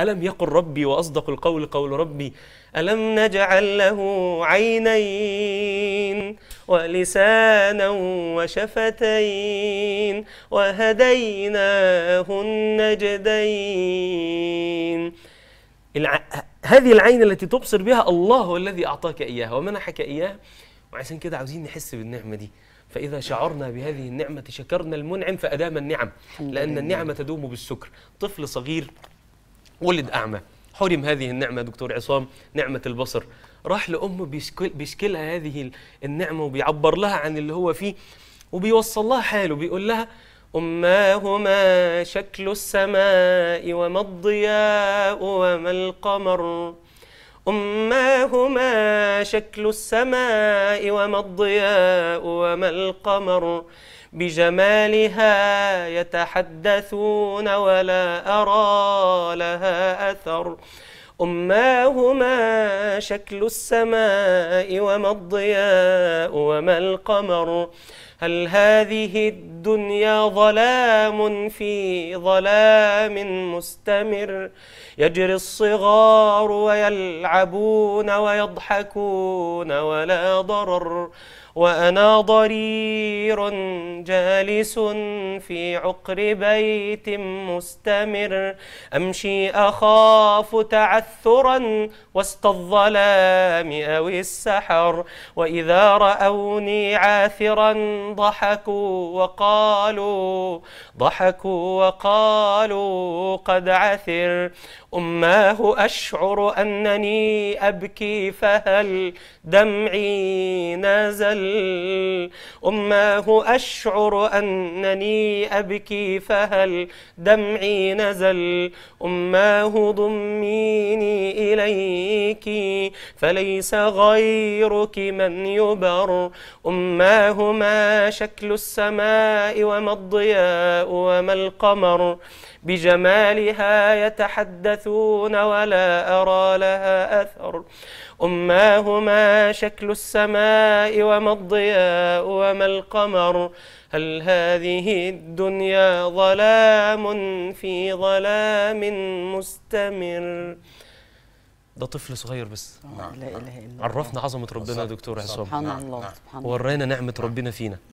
ألم يقل ربي وأصدق القول قول ربي ألم نجعل له عينين ولسانا وشفتين وهديناه النجدين الع... هذه العين التي تبصر بها الله هو الذي أعطاك إياها ومنحك إياها وعشان كده عاوزين نحس بالنعمة دي فإذا شعرنا بهذه النعمة شكرنا المنعم فأدام النعم لأن النعمة تدوم بالشكر طفل صغير ولد أعمى حرم هذه النعمة دكتور عصام نعمة البصر راح لأمه بيشكل بيشكلها هذه النعمة وبيعبر لها عن اللي هو فيه وبيوصل لها حاله بيقول لها أماهما شكل السماء وما الضياء وما القمر أماهما شكل السماء وما الضياء وما القمر بجمالها يتحدثون ولا أرى لها أثر أماهما شكل السماء وما الضياء وما القمر هل هذه الدنيا الدنيا ظلام في ظلام مستمر يجري الصغار ويلعبون ويضحكون ولا ضرر وأنا ضرير جالس في عقر بيت مستمر أمشي أخاف تعثرا وسط الظلام أو السحر وإذا رأوني عاثرا ضحكوا وقالوا ضحكوا وقالوا قد عثر أماه أشعر أنني أبكي فهل دمعي نزل أماه أشعر أنني أبكي فهل دمعي نزل أماه ضميني إليك فليس غيرك من يبر أماه ما شكل السماء وما الضياء وما القمر بجمالها يتحدثون ولا أرى لها أثر أماه ما شكل السماء وما الضياء وما القمر هل هذه الدنيا ظلام في ظلام مستمر ده طفل صغير بس نعم. لا اله الا الله عرفنا عظمه ربنا دكتور عصام سبحان الله سبحان الله ورينا نعمه ربنا فينا